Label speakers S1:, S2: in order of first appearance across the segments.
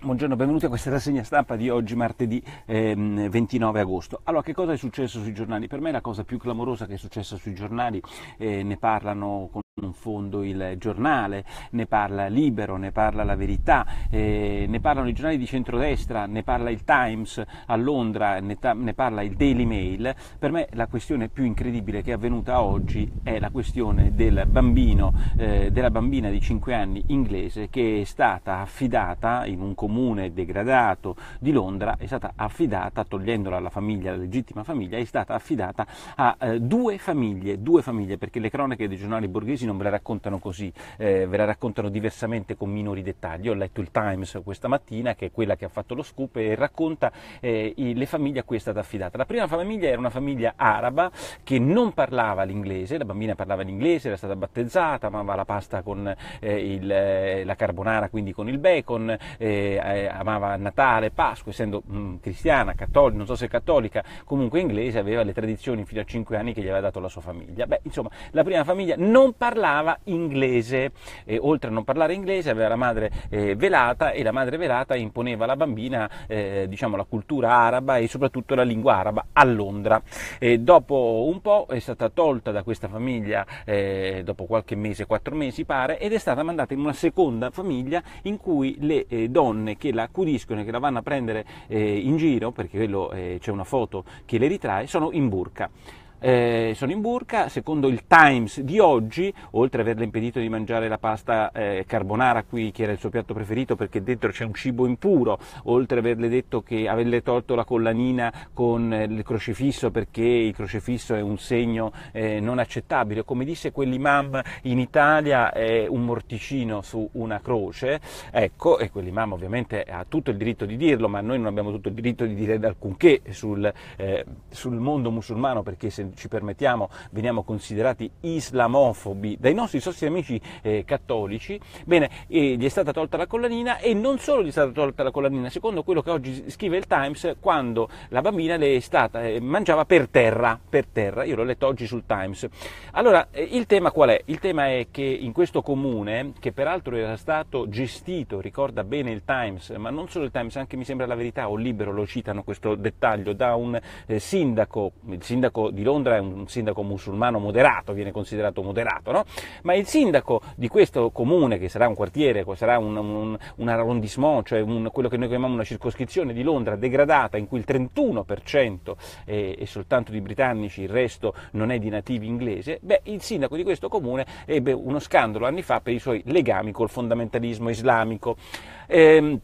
S1: Buongiorno, benvenuti a questa rassegna stampa di oggi martedì ehm, 29 agosto. Allora, che cosa è successo sui giornali? Per me la cosa più clamorosa che è successa sui giornali, eh, ne parlano con in fondo il giornale, ne parla Libero, ne parla La Verità, eh, ne parlano i giornali di centrodestra, ne parla il Times a Londra, ne, ta- ne, parla il Daily Mail. Per me la questione più incredibile che è avvenuta oggi è la questione del bambino, eh, della bambina di 5 anni inglese che è stata affidata in un comune degradato di Londra, è stata affidata, togliendola alla famiglia, alla legittima famiglia, è stata affidata a eh, due famiglie, due famiglie, perché le cronache dei giornali borghesi non ve la raccontano così, eh, ve la raccontano diversamente con minori dettagli. Ho letto il Times questa mattina, che è quella che ha fatto lo scoop, e racconta eh, le famiglie a cui è stata affidata. La prima famiglia era una famiglia araba che non parlava l'inglese, la bambina parlava l'inglese, era stata battezzata, amava la pasta con eh, il, eh, la carbonara, quindi con il bacon, eh, eh, amava Natale, Pasqua, essendo mh, mm, cristiana, cattolica, non so se cattolica, comunque inglese, aveva le tradizioni fino a 5 anni che gli aveva dato la sua famiglia. Beh, insomma, la prima famiglia non parlava parlava inglese e oltre a non parlare inglese aveva la madre eh, velata e la madre velata imponeva alla bambina eh, diciamo, la cultura araba e soprattutto la lingua araba a Londra. E dopo un po' è stata tolta da questa famiglia, eh, dopo qualche mese, quattro mesi pare, ed è stata mandata in una seconda famiglia in cui le eh, donne che la accudiscono e che la vanno a prendere eh, in giro, perché quello, eh, c'è una foto che le ritrae, sono in burca eh, sono in burca, secondo il Times di oggi, oltre ad averle impedito di mangiare la pasta eh, carbonara qui, che era il suo piatto preferito perché dentro c'è un cibo impuro, oltre ad averle detto che averle tolto la collanina con eh, il crocifisso perché il crocifisso è un segno eh, non accettabile, come disse quell'imam in Italia è un morticino su una croce, ecco, e quell'imam ovviamente ha tutto il diritto di dirlo, ma noi non abbiamo tutto il diritto di dire alcunché sul, eh, sul mondo musulmano perché se ci permettiamo, veniamo considerati islamofobi dai nostri soci amici eh, cattolici, bene, eh, gli è stata tolta la collanina e non solo gli è stata tolta la collanina, secondo quello che oggi scrive il Times, quando la bambina le è stata, eh, mangiava per terra, per terra, io l'ho letto oggi sul Times. Allora, eh, il tema qual è? Il tema è che in questo comune, che peraltro era stato gestito, ricorda bene il Times, ma non solo il Times, anche mi sembra la verità, o Libero lo citano questo dettaglio, da un eh, sindaco, il sindaco di Londra, Londra è un sindaco musulmano moderato, viene considerato moderato, no? ma il sindaco di questo comune, che sarà un quartiere, sarà un, un, un arrondissement, cioè un, quello che noi chiamiamo una circoscrizione di Londra degradata, in cui il 31% è, è soltanto di britannici, il resto non è di nativi inglesi, beh, il sindaco di questo comune ebbe uno scandalo anni fa per i suoi legami col fondamentalismo islamico. Ehm,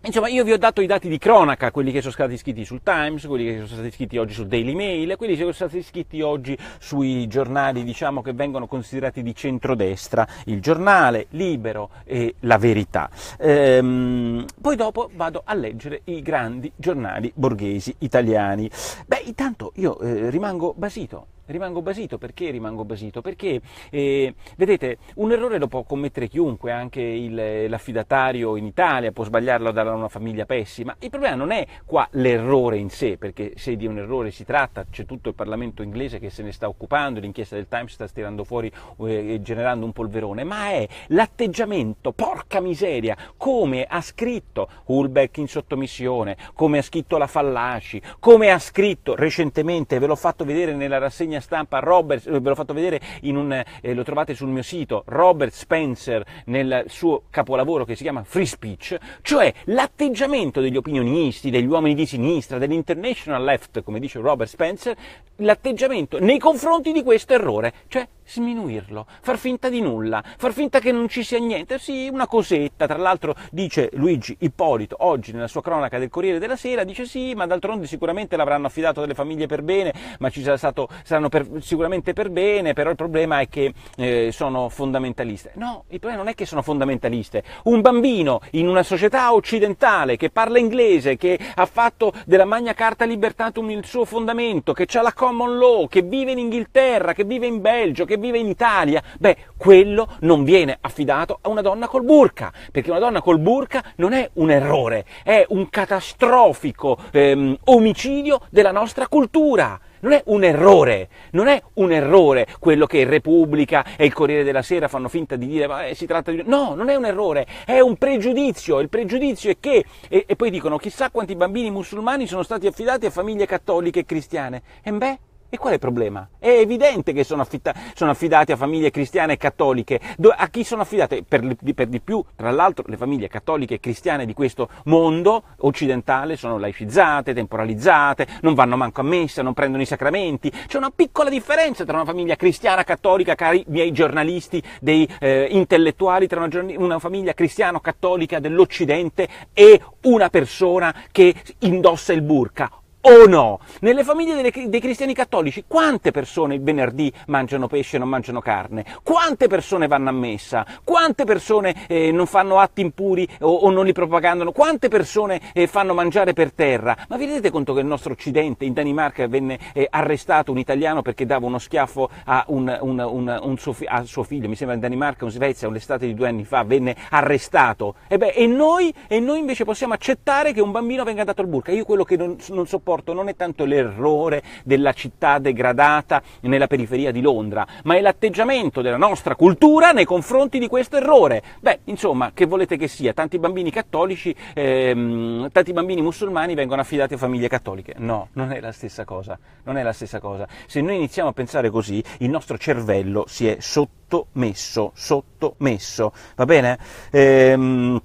S1: Insomma, io vi ho dato i dati di cronaca, quelli che sono stati scritti sul Times, quelli che sono stati scritti oggi sul Daily Mail, quelli che sono stati scritti oggi sui giornali, diciamo, che vengono considerati di centrodestra, il giornale, Libero e La Verità. Ehm, poi dopo vado a leggere i grandi giornali borghesi italiani. Beh, intanto io eh, rimango basito rimango basito. Perché rimango basito? Perché, eh, vedete, un errore lo può commettere chiunque, anche il, eh, l'affidatario in Italia può sbagliarlo da una famiglia pessima. Il problema non è qua l'errore in sé, perché se di un errore si tratta, c'è tutto il Parlamento inglese che se ne sta occupando, l'inchiesta del Times sta tirando fuori eh, e eh, generando un polverone, ma è l'atteggiamento, porca miseria, come ha scritto Hulbeck in sottomissione, come ha scritto la Fallaci, come ha scritto recentemente, ve l'ho fatto vedere nella rassegna rassegna stampa Robert, eh, ve l'ho fatto vedere, un, eh, lo trovate sul mio sito, Robert Spencer nel suo capolavoro che si chiama Free Speech, cioè l'atteggiamento degli opinionisti, degli uomini di sinistra, dell'international left, come dice Robert Spencer, l'atteggiamento nei confronti di questo errore, cioè sminuirlo, far finta di nulla, far finta che non ci sia niente, sì, una cosetta, tra l'altro dice Luigi Ippolito oggi nella sua cronaca del Corriere della Sera, dice sì, ma d'altronde sicuramente l'avranno affidato delle famiglie per bene, ma ci sarà stato, saranno fanno per, sicuramente per bene, però il problema è che eh, sono fondamentaliste. No, il problema non è che sono fondamentaliste. Un bambino in una società occidentale che parla inglese, che ha fatto della Magna Carta Libertatum il suo fondamento, che ha la common law, che vive in Inghilterra, che vive in Belgio, che vive in Italia, beh, quello non viene affidato a una donna col burka, perché una donna col burka non è un errore, è un catastrofico ehm, omicidio della nostra cultura. Non è un errore, non è un errore quello che Repubblica e il Corriere della Sera fanno finta di dire, ma si tratta di... No, non è un errore, è un pregiudizio, il pregiudizio è che... E, e poi dicono, chissà quanti bambini musulmani sono stati affidati a famiglie cattoliche e cristiane. E beh, e qual è il problema? È evidente che sono, affitta- sono affidati a famiglie cristiane e cattoliche. Do- a chi sono affidate? Per, li- per, di più, tra l'altro, le famiglie cattoliche e cristiane di questo mondo occidentale sono laicizzate, temporalizzate, non vanno manco a messa, non prendono i sacramenti. C'è una piccola differenza tra una famiglia cristiana cattolica, cari miei giornalisti, dei eh, intellettuali, tra una, giorn- una famiglia cristiano-cattolica dell'Occidente e una persona che indossa il burka o no? Nelle famiglie delle, dei cristiani cattolici quante persone il venerdì mangiano pesce e non mangiano carne? Quante persone vanno a messa? Quante persone eh, non fanno atti impuri o, o, non li propagandano? Quante persone eh, fanno mangiare per terra? Ma vi rendete conto che nel nostro occidente, in Danimarca, venne eh, arrestato un italiano perché dava uno schiaffo a, un, un, un, un suo, a suo, figlio, mi sembra in Danimarca, in Svezia, un'estate di due anni fa, venne arrestato. E, beh, e, noi, e noi invece possiamo accettare che un bambino venga dato al burca? Io quello che non, non sopporto rapporto non è tanto l'errore della città degradata nella periferia di Londra, ma è l'atteggiamento della nostra cultura nei confronti di questo errore. Beh, insomma, che volete che sia? Tanti bambini cattolici, ehm, tanti bambini musulmani vengono affidati a famiglie cattoliche. No, non è la stessa cosa. Non è la stessa cosa. Se noi iniziamo a pensare così, il nostro cervello si è sottomesso, sottomesso, va bene? Ehm,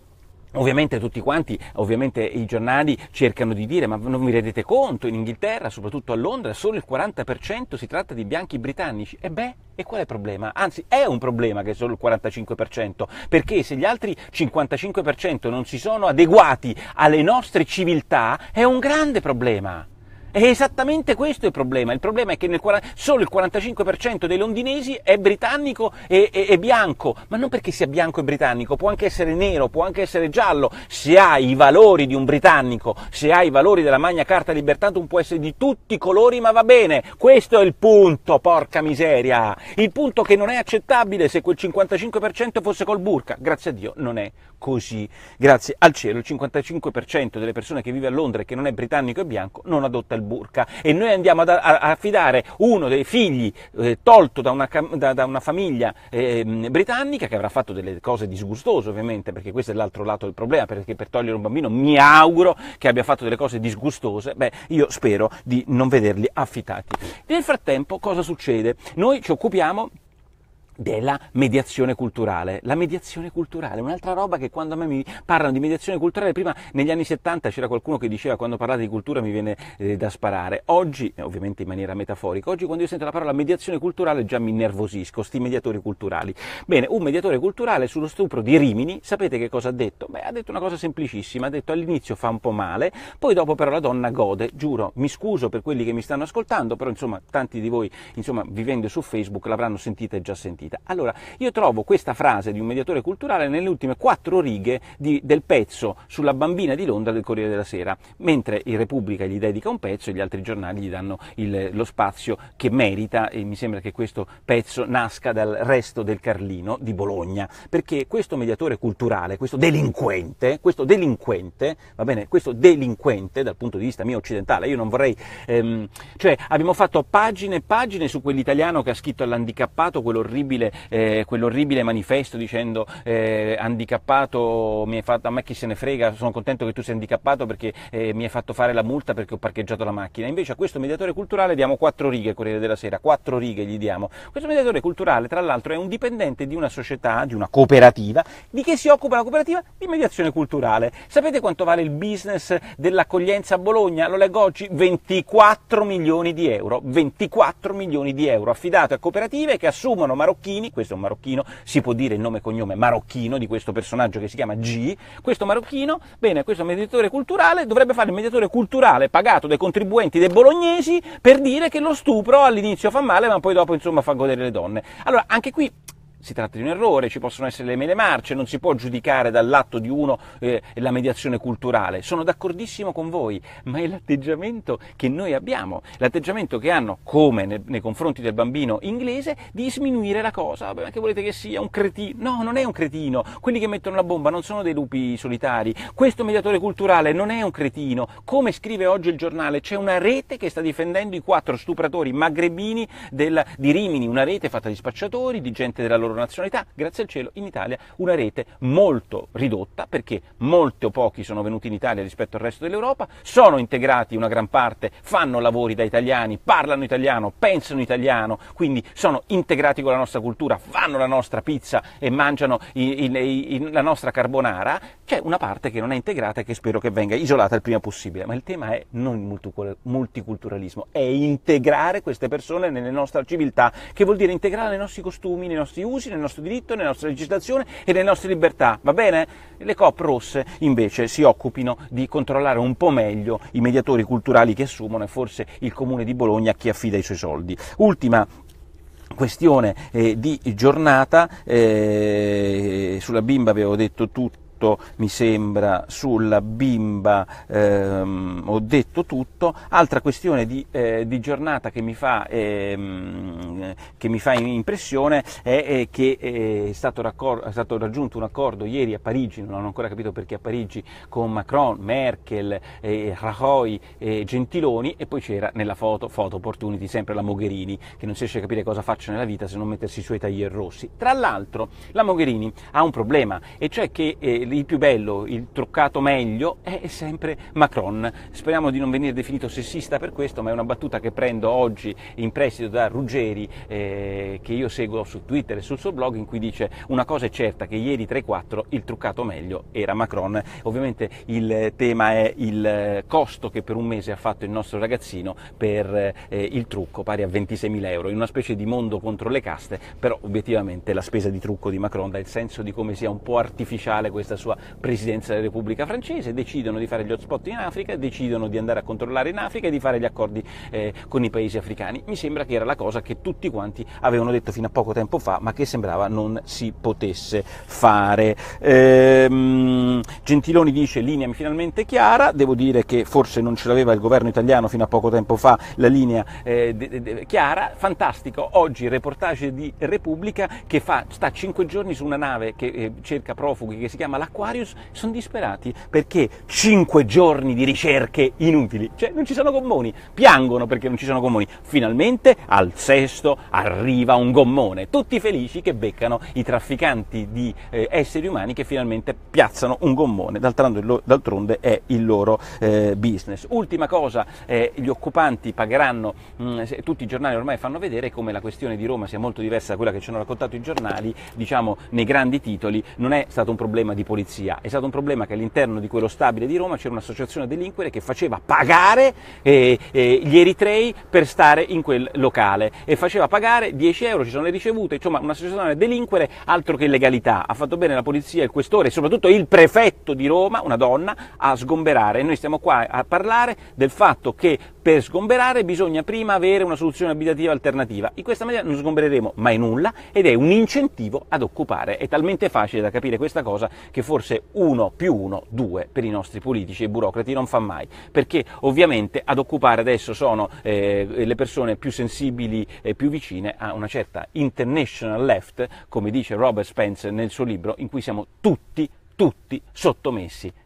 S1: Ovviamente tutti quanti, ovviamente i giornali cercano di dire, ma non vi rendete conto, in Inghilterra, soprattutto a Londra, solo il 40% si tratta di bianchi britannici. E beh, e qual è il problema? Anzi, è un problema che è solo il 45%, perché se gli altri 55% non si sono adeguati alle nostre civiltà, è un grande problema. È esattamente questo il problema. Il problema è che nel, solo il 45% dei londinesi è britannico e, e, e, bianco, ma non perché sia bianco e britannico, può anche essere nero, può anche essere giallo. Se ha i valori di un britannico, se ha i valori della Magna Carta Libertantum, può essere di tutti i colori, ma va bene. Questo è il punto, porca miseria. Il punto che non è accettabile se quel 55% fosse col burka. Grazie a Dio non è così. Grazie al cielo il 55% delle persone che vive a Londra e che non è britannico e bianco non adotta il burka e noi andiamo ad affidare uno dei figli eh, tolto da una, da, da una famiglia eh, britannica che avrà fatto delle cose disgustose ovviamente perché questo è l'altro lato del problema perché per togliere un bambino mi auguro che abbia fatto delle cose disgustose, beh io spero di non vederli affittati. Nel frattempo cosa succede? Noi ci occupiamo della mediazione culturale. La mediazione culturale, un'altra roba che quando a me mi parlano di mediazione culturale, prima negli anni 70 c'era qualcuno che diceva quando parlate di cultura mi viene eh, da sparare, oggi, eh, ovviamente in maniera metaforica, oggi quando io sento la parola mediazione culturale già mi innervosisco, sti mediatori culturali. Bene, un mediatore culturale sullo stupro di Rimini, sapete che cosa ha detto? Beh, ha detto una cosa semplicissima, ha detto all'inizio fa un po' male, poi dopo però la donna gode, giuro, mi scuso per quelli che mi stanno ascoltando, però insomma tanti di voi, insomma, vivendo su Facebook l'avranno sentita e già sentita sentita. Allora, io trovo questa frase di un mediatore culturale nelle ultime quattro righe di, del pezzo sulla bambina di Londra del Corriere della Sera, mentre il Repubblica gli dedica un pezzo e gli altri giornali gli danno il, lo spazio che merita e mi sembra che questo pezzo nasca dal resto del Carlino di Bologna, perché questo mediatore culturale, questo delinquente, questo delinquente, va bene, questo delinquente dal punto di vista mio occidentale, io non vorrei, ehm, cioè abbiamo fatto pagine e pagine su quell'italiano che ha scritto all'handicappato quell'orribile quell'orribile, eh, quell'orribile manifesto dicendo eh, handicappato, fatto, a me chi se ne frega, sono contento che tu sia handicappato perché eh, mi hai fatto fare la multa perché ho parcheggiato la macchina. Invece a questo mediatore culturale diamo quattro righe, Corriere della Sera, quattro righe gli diamo. Questo mediatore culturale tra l'altro è un dipendente di una società, di una cooperativa, di che si occupa la cooperativa? Di mediazione culturale. Sapete quanto vale il business dell'accoglienza a Bologna? Lo leggo oggi, 24 milioni di euro, 24 milioni di euro affidato a cooperative che assumono marocchini marocchini, questo è un marocchino, si può dire il nome e cognome marocchino di questo personaggio che si chiama G, questo marocchino, bene, questo mediatore culturale dovrebbe fare il mediatore culturale pagato dai contribuenti dei bolognesi per dire che lo stupro all'inizio fa male ma poi dopo insomma fa godere le donne. Allora, anche qui si tratta di un errore, ci possono essere le mele marce, non si può giudicare dall'atto di uno eh, la mediazione culturale. Sono d'accordissimo con voi, ma è l'atteggiamento che noi abbiamo, l'atteggiamento che hanno, come ne, nei confronti del bambino inglese, di sminuire la cosa. Vabbè, ma che volete che sia? Un cretino? No, non è un cretino. Quelli che mettono la bomba non sono dei lupi solitari. Questo mediatore culturale non è un cretino. Come scrive oggi il giornale, c'è una rete che sta difendendo i quattro stupratori magrebini del, di Rimini, una rete fatta di spacciatori, di gente della loro loro nazionalità, grazie al cielo in Italia una rete molto ridotta perché molto pochi sono venuti in Italia rispetto al resto dell'Europa, sono integrati una gran parte, fanno lavori da italiani, parlano italiano, pensano italiano, quindi sono integrati con la nostra cultura, fanno la nostra pizza e mangiano in, in, in la nostra carbonara, c'è una parte che non è integrata e che spero che venga isolata il prima possibile, ma il tema è non il multiculturalismo, è integrare queste persone nelle nostre civiltà, che vuol dire integrare nei nostri costumi, nei nostri usi, riconosciuti nel nostro diritto, nella nostra legislazione e nelle nostre libertà, va bene? Le COP rosse invece si occupino di controllare un po' meglio i mediatori culturali che assumono e forse il comune di Bologna a chi affida i suoi soldi. Ultima questione eh, di giornata, eh, sulla bimba avevo detto tutto tutto, mi sembra, sulla bimba ehm, ho detto tutto. Altra questione di, eh, di giornata che mi fa, ehm, che mi fa impressione è, è che eh, è stato, è stato, raggiunto un accordo ieri a Parigi, non ho ancora capito perché a Parigi, con Macron, Merkel, eh, Rajoy, eh, Gentiloni e poi c'era nella foto, foto opportunity, sempre la Mogherini, che non si riesce a capire cosa faccia nella vita se non mettersi i suoi taglier rossi. Tra l'altro la Mogherini ha un problema, e cioè che eh, il più bello, il truccato meglio, è sempre Macron. Speriamo di non venire definito sessista per questo, ma è una battuta che prendo oggi in prestito da Ruggeri, eh, che io seguo su Twitter e sul suo blog, in cui dice una cosa è certa, che ieri tra i quattro il truccato meglio era Macron. Ovviamente il tema è il costo che per un mese ha fatto il nostro ragazzino per eh, il trucco, pari a 26.000 euro, in una specie di mondo contro le caste, però obiettivamente la spesa di trucco di Macron dà il senso di come sia un po' artificiale questa sua sua presidenza della Repubblica francese, decidono di fare gli hotspot in Africa, decidono di andare a controllare in Africa e di fare gli accordi eh, con i paesi africani. Mi sembra che era la cosa che tutti quanti avevano detto fino a poco tempo fa, ma che sembrava non si potesse fare. Ehm, Gentiloni dice linea finalmente chiara, devo dire che forse non ce l'aveva il governo italiano fino a poco tempo fa la linea eh, de, de, chiara, fantastico, oggi reportage di Repubblica che fa, sta 5 giorni su una nave che eh, cerca profughi che si chiama l'Aquarius sono disperati perché 5 giorni di ricerche inutili, cioè non ci sono gommoni, piangono perché non ci sono gommoni. Finalmente al sesto arriva un gommone, tutti felici che beccano i trafficanti di eh, esseri umani che finalmente piazzano un gommone, d'altronde, d'altronde è il loro eh, business. Ultima cosa, eh, gli occupanti pagheranno, mh, mm, tutti i giornali ormai fanno vedere come la questione di Roma sia molto diversa da quella che ci hanno raccontato i giornali, diciamo nei grandi titoli, non è stato un problema di politica polizia, è stato un problema che all'interno di quello stabile di Roma c'era un'associazione delinquere che faceva pagare eh, eh, gli eritrei per stare in quel locale e faceva pagare 10 euro, ci sono le ricevute, insomma un'associazione delinquere altro che legalità. ha fatto bene la polizia, il questore e soprattutto il prefetto di Roma, una donna, a sgomberare e noi stiamo qua a parlare del fatto che per sgomberare bisogna prima avere una soluzione abitativa alternativa, in questa maniera non sgombereremo mai nulla ed è un incentivo ad occupare, è talmente facile da capire questa cosa che forse uno più uno, due per i nostri politici e burocrati non fa mai, perché ovviamente ad occupare adesso sono eh, le persone più sensibili e più vicine a una certa international left, come dice Robert Spence nel suo libro, in cui siamo tutti, tutti sottomessi